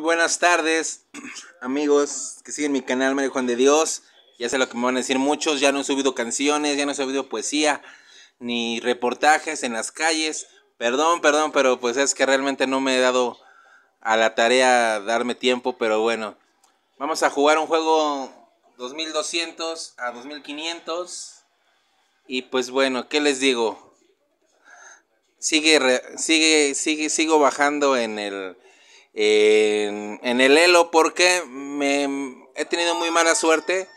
buenas tardes, amigos que siguen mi canal Mario Juan de Dios. Ya sé lo que me van a decir muchos, ya no he subido canciones, ya no he subido poesía, ni reportajes en las calles. Perdón, perdón, pero pues es que realmente no me he dado a la tarea darme tiempo, pero bueno. Vamos a jugar un juego 2200 a 2500. Y pues bueno, ¿qué les digo? Sigue, sigue, sigue, sigo bajando en el en, el Elo porque me, he tenido muy mala suerte.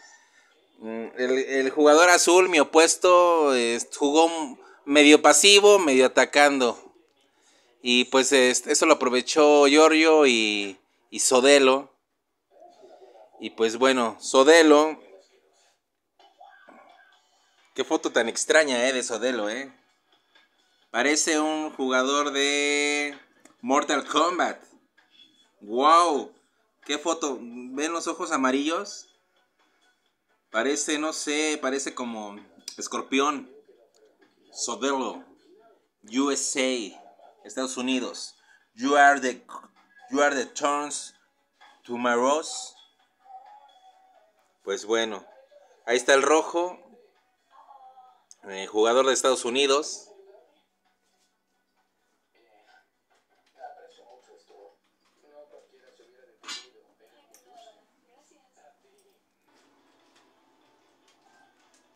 Mm, el, jugador azul, mi opuesto, jugó medio pasivo, medio atacando. Y pues eso lo aprovechó Giorgio y, y Sodelo. Y pues bueno, Sodelo. Qué foto tan extraña, ¿eh? De Sodelo, ¿eh? Parece un jugador de Mortal Kombat. ¡Wow! ¿Qué foto? ¿Ven los ojos amarillos? Parece, no sé, parece como escorpión. Sodelo. USA. Estados Unidos. You are the, you are the turns to my rose. Pues bueno, ahí está el rojo. El eh, jugador de Estados Unidos.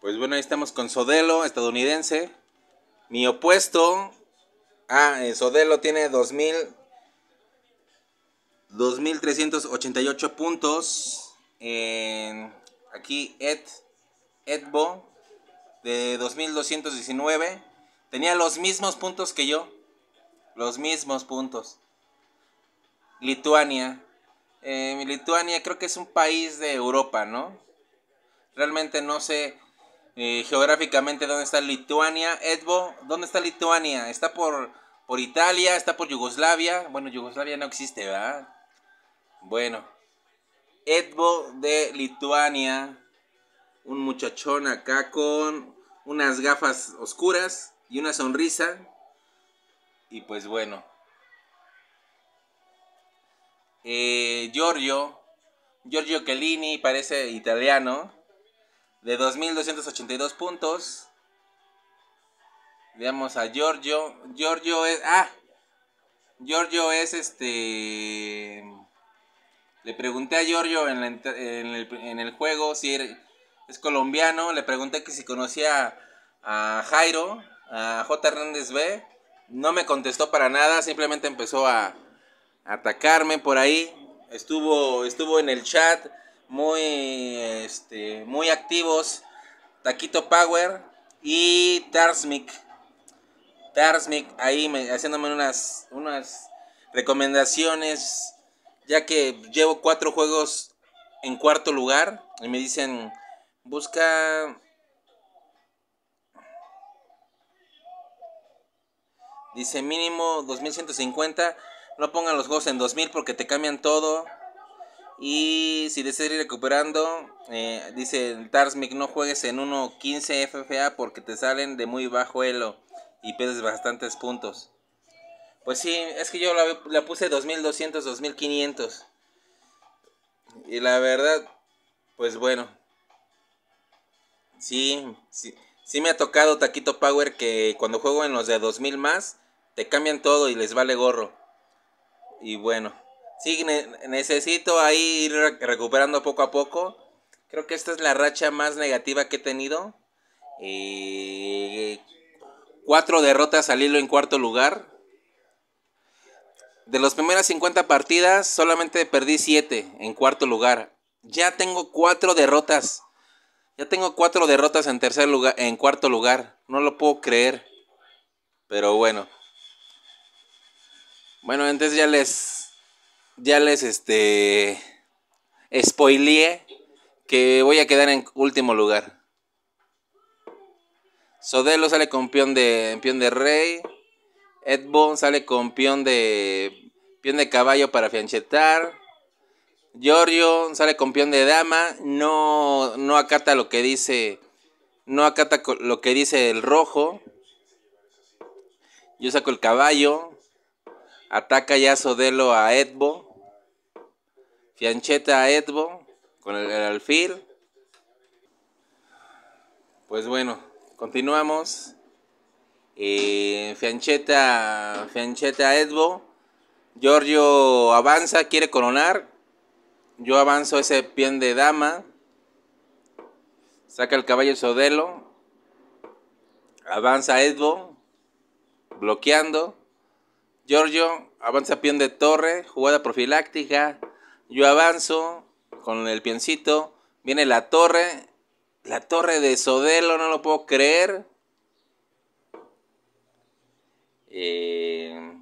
Pues bueno, ahí estamos con Sodelo, estadounidense. Mi opuesto. Ah, eh, Sodelo tiene 2000. 2.388 puntos. aquí Ed, Edbo de 2.219. Tenía los mismos puntos que yo. Los mismos puntos. Lituania. Eh, Lituania creo que es un país de Europa, ¿no? Realmente no sé eh, geográficamente, ¿dónde está Lituania? Edbo, ¿dónde está Lituania? Está por, por Italia, está por Yugoslavia. Bueno, Yugoslavia no existe, ¿verdad? Bueno, Edbo de Lituania. Un muchachón acá con unas gafas oscuras y una sonrisa. Y pues bueno. Eh, Giorgio, Giorgio Kellini, parece italiano de 2.282 puntos. Veamos a Giorgio. Giorgio es... Ah, Giorgio es este... Le pregunté a Giorgio en, el, juego si es colombiano. Le pregunté que si conocía a, Jairo, a J. Hernández B. No me contestó para nada, simplemente empezó a, a atacarme por ahí. Estuvo, estuvo en el chat muy, este, muy activos. Taquito Power y Tarsmic. Tarsmic ahí me, haciéndome unas, unas recomendaciones, ya que llevo cuatro juegos en cuarto lugar y me dicen, busca... Dice mínimo 2150, no pongan los juegos en 2000 porque te cambian todo. Y si deseas ir recuperando, eh, dice Tarsmic, no juegues en 1.15 FFA porque te salen de muy bajo elo y pierdes bastantes puntos. Pues sí, es que yo la, puse 2.200, 2.500. Y la verdad, pues bueno. Sí, sí, sí me ha tocado Taquito Power que cuando juego en los de 2.000 más, te cambian todo y les vale gorro. Y bueno. Sí, necesito ahí ir recuperando poco a poco. Creo que esta es la racha más negativa que he tenido. Y eh, cuatro derrotas al hilo en cuarto lugar. De las primeras 50 partidas, solamente perdí 7 en cuarto lugar. Ya tengo cuatro derrotas. Ya tengo cuatro derrotas en tercer lugar, en cuarto lugar. No lo puedo creer. Pero bueno. Bueno, entonces ya les ya les este spoileé que voy a quedar en último lugar. Sodelo sale con peón de peón de rey. Edbo sale con peón de peón de caballo para fianchetar. Giorgio sale con peón de dama, no no acata lo que dice no acata lo que dice el rojo. Yo saco el caballo. Ataca ya Sodelo a Edbo. Fiancheta a Edbo con el, alfil. Pues bueno, continuamos. Eh, Fiancheta, Fiancheta Edbo. Giorgio avanza, quiere coronar. Yo avanzo ese pie de dama. Saca el caballo Sodelo. Avanza Edbo. Bloqueando. Giorgio avanza pie de torre. Jugada profiláctica. Yo avanzo con el pioncito. Viene la torre. La torre de Sodelo, no lo puedo creer. Eh,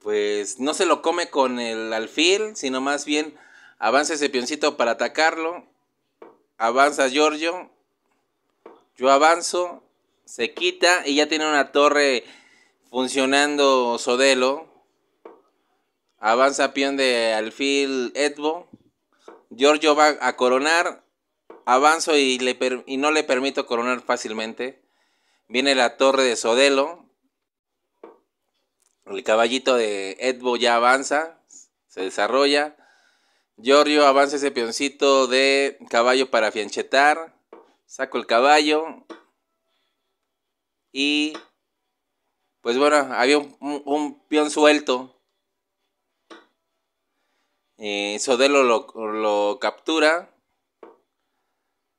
pues no se lo come con el alfil, sino más bien avanza ese pioncito para atacarlo. Avanza Giorgio. Yo avanzo. Se quita y ya tiene una torre funcionando Sodelo. Avanza peón de alfil Edbo. Giorgio va a coronar. Avanzo y, no le permito coronar fácilmente. Viene la torre de Sodelo. El caballito de Edbo ya avanza. Se desarrolla. Giorgio avanza ese peoncito de caballo para fianchetar. Saco el caballo. Y pues bueno, había un, un peón suelto eh, Sodelo lo, captura.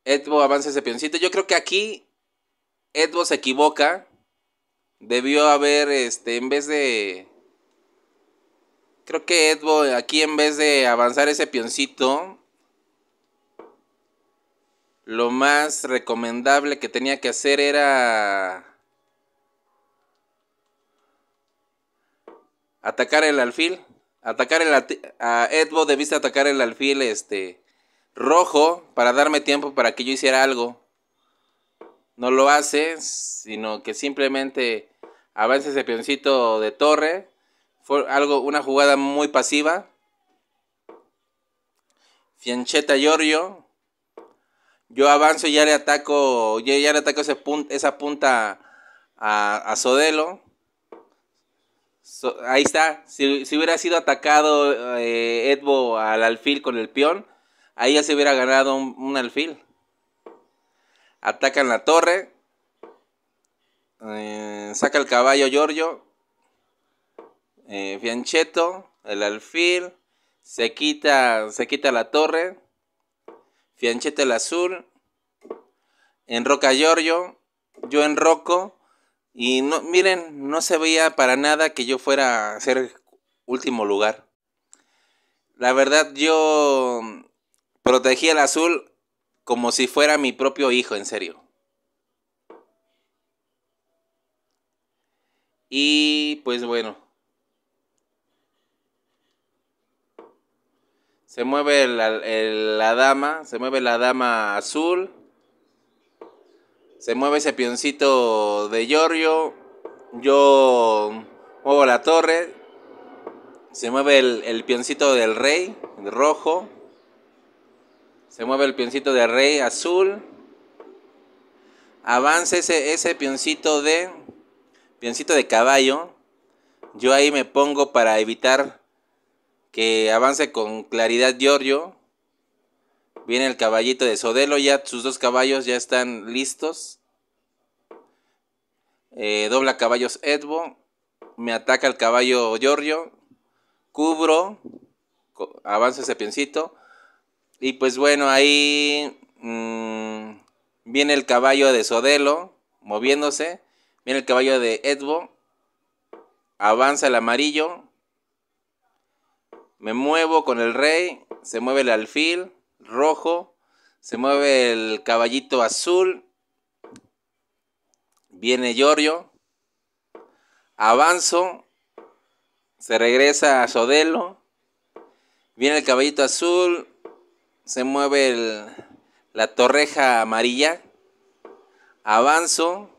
Edbo avanza ese pioncito... Yo creo que aquí Edbo se equivoca. Debió haber, este, en vez de... Creo que Edbo aquí en vez de avanzar ese pioncito... lo más recomendable que tenía que hacer era atacar el alfil. Atacar el a Edbo debiste atacar el alfil este rojo para darme tiempo para que yo hiciera algo. No lo hace, sino que simplemente avanza ese peoncito de torre. Fue algo, una jugada muy pasiva. Fiancheta Giorgio. Yo avanzo y ya le ataco, ya, le ataco esa punta a, a Sodelo ahí está. Si, hubiera sido atacado eh, Edbo al alfil con el peón, ahí ya se hubiera ganado un, alfil. Atacan la torre. Eh, saca el caballo Giorgio. Eh, Fianchetto, el alfil. Se quita, se quita la torre. Fianchetto el azul. Enroca Giorgio. Yo enroco. Y no, miren, no se veía para nada que yo fuera a ser último lugar. La verdad, yo protegí al azul como si fuera mi propio hijo, en serio. Y pues bueno. Se mueve la, la dama, se mueve la dama azul. Se mueve ese pioncito de Giorgio. Yo muevo la torre. Se mueve el, pioncito del rey, rojo. Se mueve el pioncito del rey azul. Avance ese, pioncito de pioncito de caballo. Yo ahí me pongo para evitar que avance con claridad Giorgio Viene el caballito de Sodelo, ya sus dos caballos ya están listos. Eh, dobla caballos Edbo. Me ataca el caballo Giorgio. Cubro. Avanza ese piencito, Y pues bueno, ahí mm, viene el caballo de Sodelo moviéndose. Viene el caballo de Edbo. Avanza el amarillo. Me muevo con el rey. Se mueve el alfil rojo. Se mueve el caballito azul. Viene Giorgio Avanzo. Se regresa a Sodelo. Viene el caballito azul. Se mueve la torreja amarilla. Avanzo.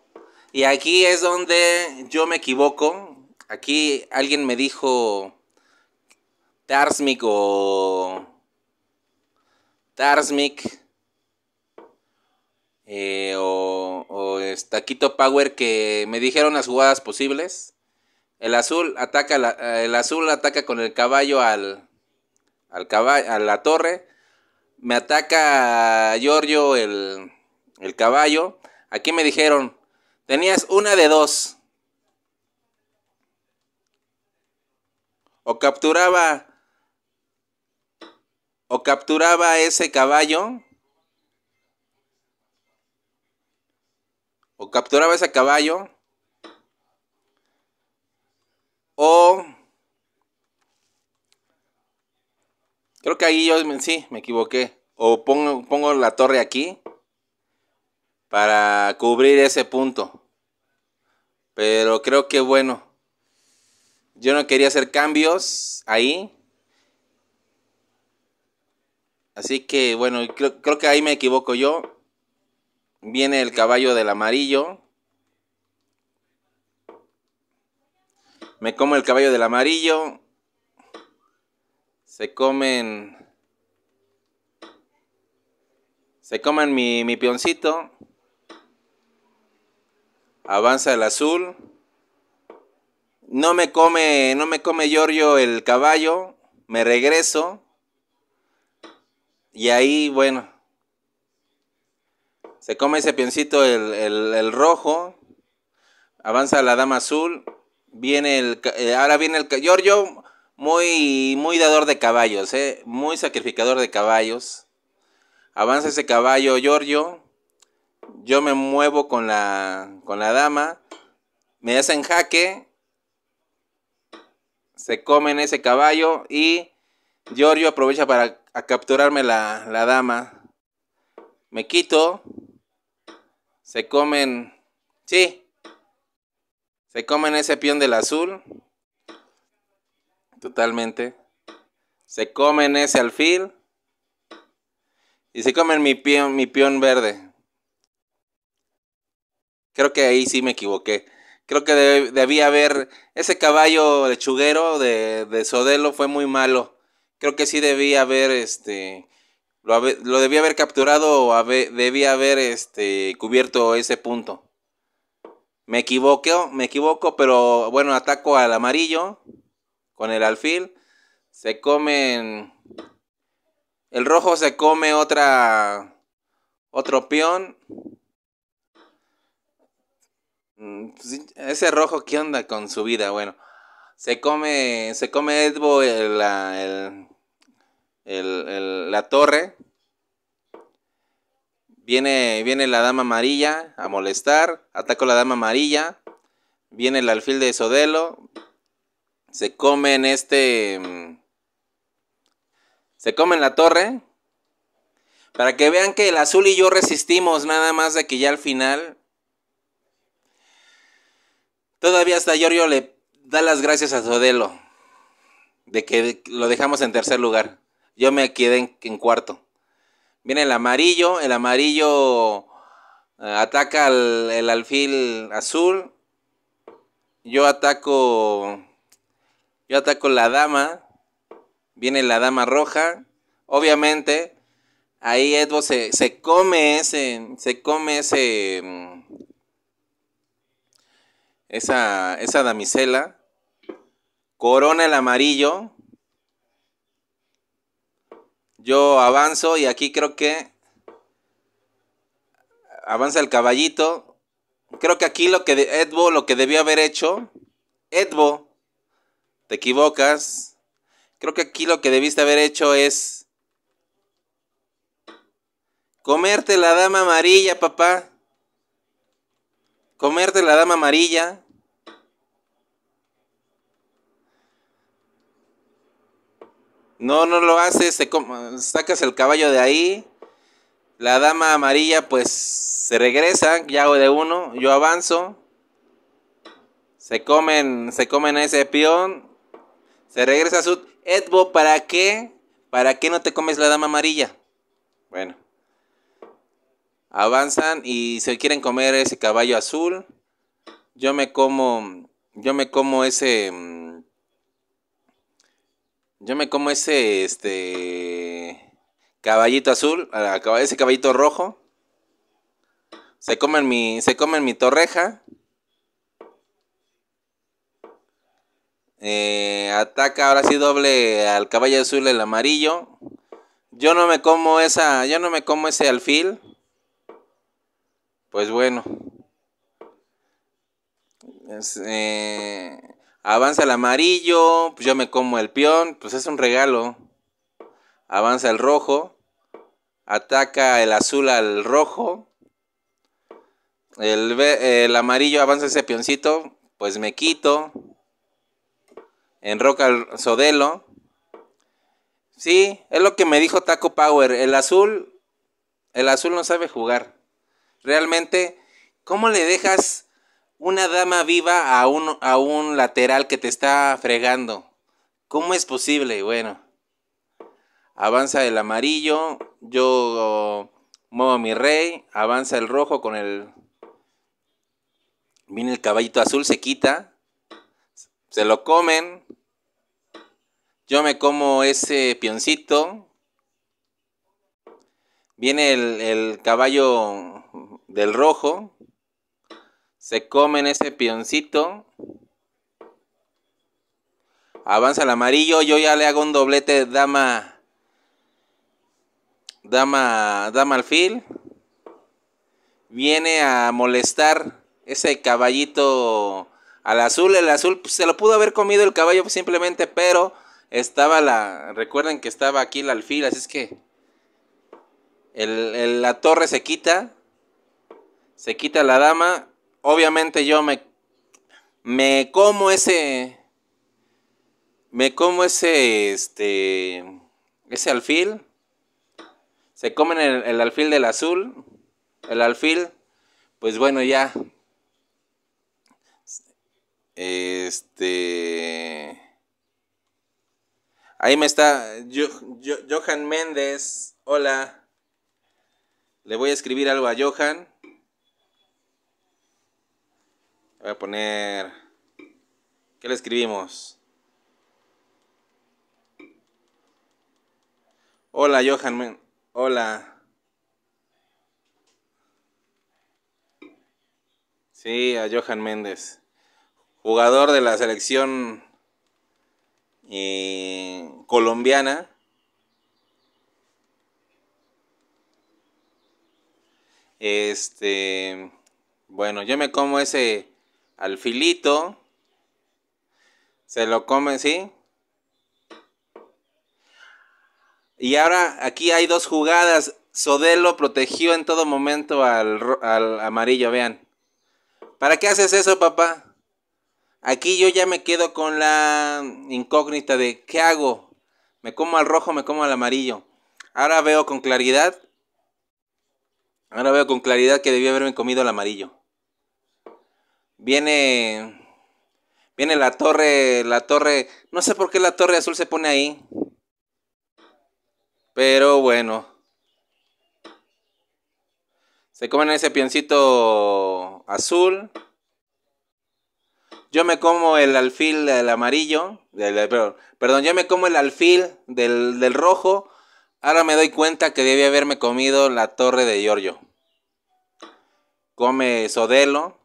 Y aquí es donde yo me equivoco. Aquí alguien me dijo Tarsmic Tarsmic eh, o, Taquito Power que me dijeron las jugadas posibles. El azul ataca, eh, el azul ataca con el caballo al, al caballo, a la torre. Me ataca Giorgio el, el caballo. Aquí me dijeron, tenías una de dos. O capturaba o capturaba ese caballo, o capturaba ese caballo, o creo que ahí yo sí, me equivoqué, o pongo, pongo la torre aquí para cubrir ese punto. Pero creo que bueno, yo no quería hacer cambios ahí. Así que bueno, creo, que ahí me equivoco yo. Viene el caballo del amarillo. Me como el caballo del amarillo. Se comen. Se comen mi, mi peoncito. Avanza el azul. No me come. No me come Giorgio el caballo. Me regreso. Y ahí, bueno, se come ese piencito el, rojo, avanza la dama azul, viene el, eh, ahora viene el Giorgio, muy, muy dador de caballos, eh, muy sacrificador de caballos. Avanza ese caballo Giorgio, yo me muevo con la, con la dama, me hacen jaque, se comen ese caballo y Giorgio aprovecha para a capturarme la, la dama. Me quito. Se comen. Sí. Se comen ese peón del azul. Totalmente. Se comen ese alfil. Y se comen mi peón, mi verde. Creo que ahí sí me equivoqué. Creo que debía haber. Ese caballo lechuguero de, de Sodelo fue muy malo creo que sí debía haber, este, lo, debía haber capturado o debía haber, este, cubierto ese punto. Me equivoqué me equivoco, pero bueno, ataco al amarillo con el alfil. Se comen, el rojo se come otra, otro peón. Mm, ese rojo, ¿qué onda con su vida? Bueno, se come, se come Edbo el, la torre. Viene, viene la dama amarilla a molestar. Ataco la dama amarilla. Viene el alfil de Sodelo. Se en este. Mm, se en la torre. Para que vean que el azul y yo resistimos, nada más de que ya al final. Todavía hasta Giorgio le da las gracias a Sodelo. De que lo dejamos en tercer lugar. Yo me quedé en, cuarto. Viene el amarillo. El amarillo eh, ataca al, el alfil azul. Yo ataco. Yo ataco la dama. Viene la dama roja. Obviamente. Ahí Edvo se, se come ese. Se come ese. Mm, esa, esa damisela. Corona el amarillo. Yo avanzo y aquí creo que avanza el caballito. Creo que aquí lo que Edbo lo que debió haber hecho, Edbo, te equivocas. Creo que aquí lo que debiste haber hecho es comerte la dama amarilla, papá. Comerte la dama amarilla. No, no lo haces, sacas el caballo de ahí. La dama amarilla pues se regresa, ya hago de uno, yo avanzo. Se comen, se comen ese peón. Se regresa a su Edbo, ¿para qué? ¿Para qué no te comes la dama amarilla? Bueno. Avanzan y se quieren comer ese caballo azul. Yo me como yo me como ese mm, yo me como ese, este, caballito azul, ese caballito rojo. Se comen mi, se mi torreja. Eh, ataca ahora sí doble al caballo azul el amarillo. Yo no me como esa, yo no me como ese alfil. Pues bueno. Eh, Avanza el amarillo, pues yo me como el peón, pues es un regalo. Avanza el rojo, ataca el azul al rojo. El, el amarillo avanza ese peoncito, pues me quito. Enroca el sodelo. Sí, es lo que me dijo Taco Power. El azul, el azul no sabe jugar. Realmente, ¿cómo le dejas una dama viva a un, a un lateral que te está fregando. ¿Cómo es posible? Bueno, avanza el amarillo, yo oh, muevo mi rey, avanza el rojo con el... Viene el caballito azul, se quita, se lo comen, yo me como ese pioncito, viene el, el caballo del rojo, se comen ese pioncito. Avanza el amarillo. Yo ya le hago un doblete dama. Dama. Dama alfil. Viene a molestar ese caballito al azul. El azul pues, se lo pudo haber comido el caballo simplemente, pero estaba la. Recuerden que estaba aquí el alfil, así es que. la torre se quita. Se quita la dama obviamente yo me, me como ese, me como ese, este, ese alfil. Se comen el, alfil del azul, el alfil, pues bueno, ya. Este. Ahí me está Johan Méndez. Hola. Le voy a escribir algo a Johan. Voy a poner... ¿Qué le escribimos? Hola, Johan. Hola. Sí, a Johan Méndez. Jugador de la selección eh, colombiana. Este, bueno, yo me como ese al filito, se lo comen, ¿sí? Y ahora aquí hay dos jugadas. Sodelo protegió en todo momento al, al, amarillo, vean. ¿Para qué haces eso, papá? Aquí yo ya me quedo con la incógnita de ¿qué hago? ¿Me como al rojo, me como al amarillo? Ahora veo con claridad. Ahora veo con claridad que debí haberme comido el amarillo. Viene. Viene la torre. La torre. No sé por qué la torre azul se pone ahí. Pero bueno. Se comen ese pioncito azul. Yo me como el alfil del amarillo. Eh, perdón, yo me como el alfil del, del rojo. Ahora me doy cuenta que debí haberme comido la torre de Giorgio. Come Sodelo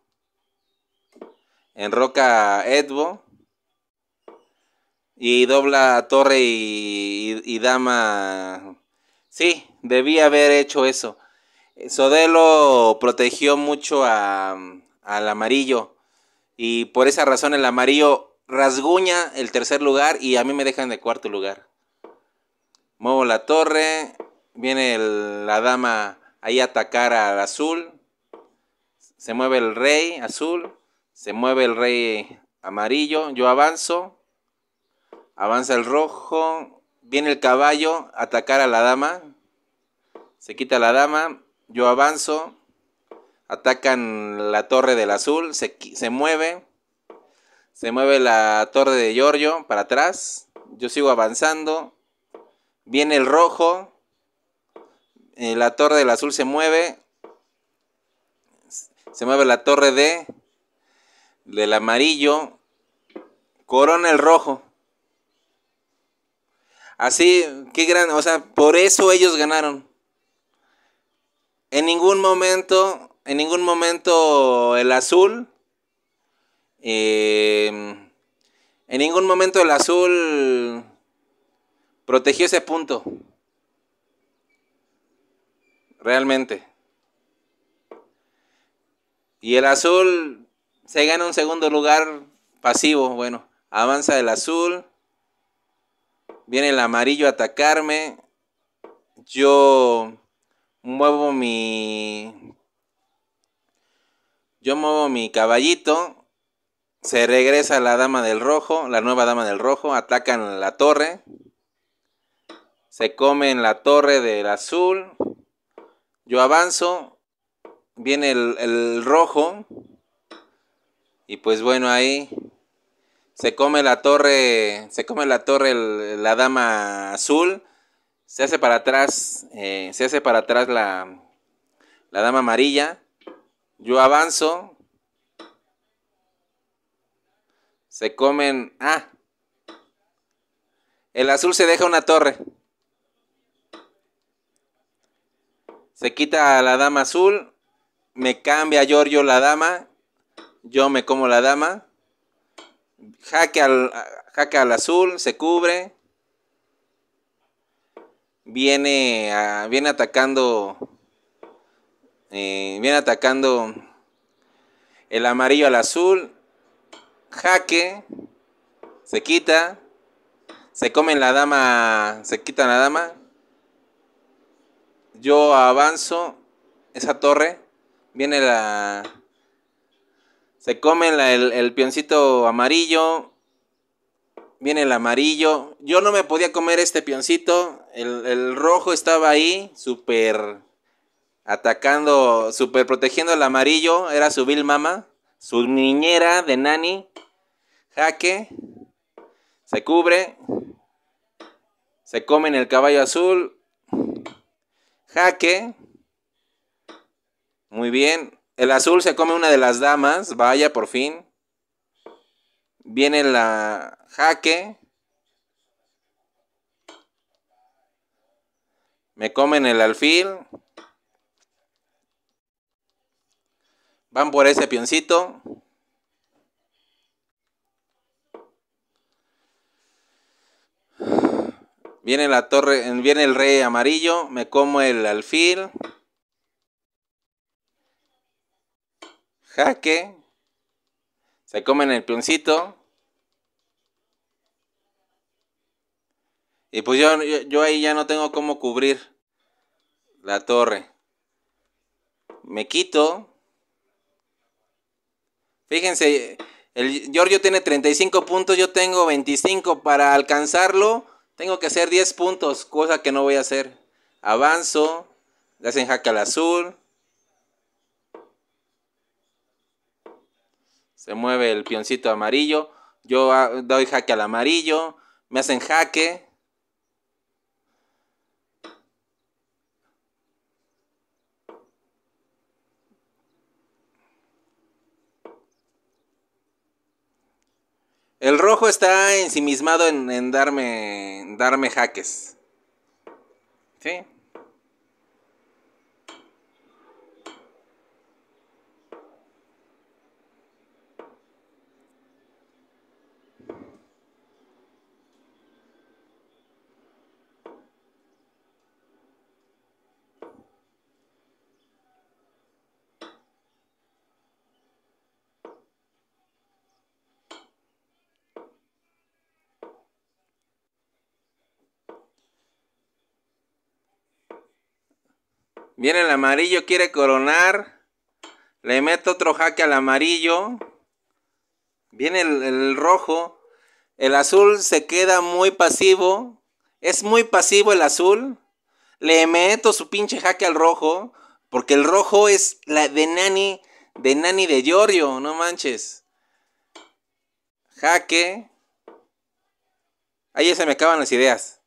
enroca Edbo y dobla torre y, dama. Sí, debía haber hecho eso. Sodelo protegió mucho al amarillo y por esa razón el amarillo rasguña el tercer lugar y a mí me dejan de cuarto lugar. Muevo la torre, viene la dama ahí a atacar al azul, se mueve el rey azul se mueve el rey amarillo, yo avanzo, avanza el rojo, viene el caballo a atacar a la dama, se quita la dama, yo avanzo, atacan la torre del azul, se, se mueve, se mueve la torre de Giorgio para atrás, yo sigo avanzando, viene el rojo, eh, la torre del azul se mueve, se mueve la torre de del amarillo, corona el rojo. Así, qué grande. o sea, por eso ellos ganaron. En ningún momento, en ningún momento el azul, eh, en ningún momento el azul protegió ese punto. Realmente. Y el azul se gana un segundo lugar pasivo. Bueno, avanza el azul. Viene el amarillo a atacarme. Yo muevo mi... Yo muevo mi caballito. Se regresa la dama del rojo, la nueva dama del rojo. Atacan la torre. Se comen la torre del azul. Yo avanzo. Viene el, el rojo. Y pues bueno, ahí se come la torre, se come la torre la dama azul, se hace para atrás, eh, se hace para atrás la, la dama amarilla, yo avanzo, se comen, ah, el azul se deja una torre, se quita la dama azul, me cambia Giorgio la dama, yo me como la dama, jaque al, jaque al azul, se cubre, viene, viene atacando, eh, viene atacando el amarillo al azul, jaque, se quita, se come la dama, se quita la dama, yo avanzo esa torre, viene la se come el, pioncito amarillo, viene el amarillo. Yo no me podía comer este pioncito. El, rojo estaba ahí, súper atacando, super protegiendo el amarillo. Era su vil mama, su niñera de nani. Jaque, se cubre, se come en el caballo azul. Jaque, muy bien. El azul se come una de las damas. Vaya, por fin. Viene la jaque. Me comen el alfil. Van por ese pioncito. Viene la torre, viene el rey amarillo, me como el alfil. Jaque. Se comen el peoncito. Y pues yo, yo, ahí ya no tengo cómo cubrir la torre. Me quito. Fíjense, el Giorgio tiene 35 puntos, yo tengo 25. Para alcanzarlo, tengo que hacer 10 puntos, cosa que no voy a hacer. Avanzo, le hacen jaque al azul, Se mueve el pioncito amarillo. Yo ah, doy jaque al amarillo. Me hacen jaque. El rojo está ensimismado en, darme, darme jaques. ¿Sí? Viene el amarillo, quiere coronar. Le meto otro jaque al amarillo. Viene el, rojo. El azul se queda muy pasivo. Es muy pasivo el azul. Le meto su pinche jaque al rojo. Porque el rojo es la de Nani. De Nani de Giorgio. No manches. Jaque. Ahí se me acaban las ideas.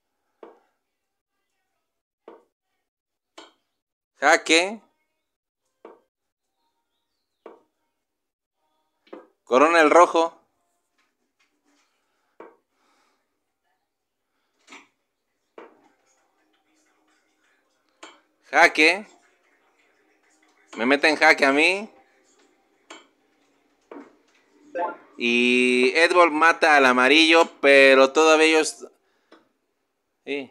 Jaque. Corona el rojo. Jaque. Me meten jaque a mí. Y Edward mata al amarillo, pero todavía ellos... Sí.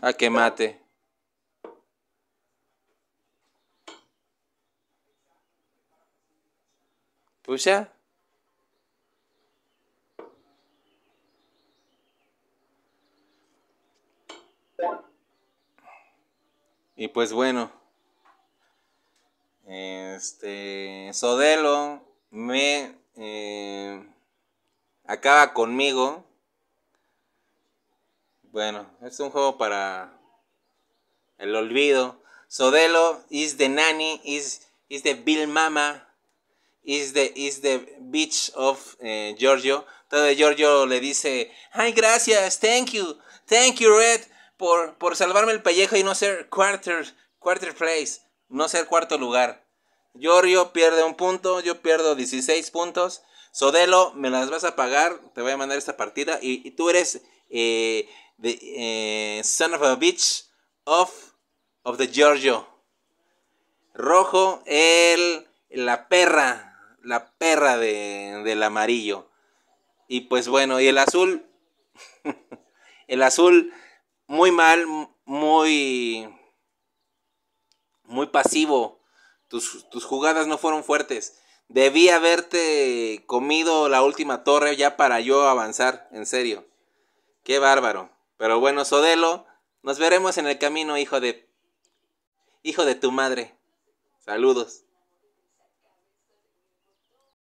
A mate. Y pues bueno, este Sodelo me eh, acaba conmigo. Bueno, es un juego para el olvido. Sodelo is the nanny, is, is the Bill Mama is the, is the beach of eh, Giorgio. Entonces Giorgio le dice, ay, gracias, thank you, thank you, Red, por, por salvarme el pellejo y no ser quarter, quarter place, no ser cuarto lugar. Giorgio pierde un punto, yo pierdo 16 puntos. Sodelo, me las vas a pagar, te voy a mandar esta partida y, tú eres eh, the, eh, son of a bitch of, of the Giorgio. Rojo, el, la perra la perra del amarillo. Y pues bueno, y el azul, el azul muy mal, muy, muy pasivo. Tus, tus jugadas no fueron fuertes. Debí haberte comido la última torre ya para yo avanzar, en serio. Qué bárbaro. Pero bueno, Sodelo, nos veremos en el camino, hijo de... Hijo de tu madre. Saludos.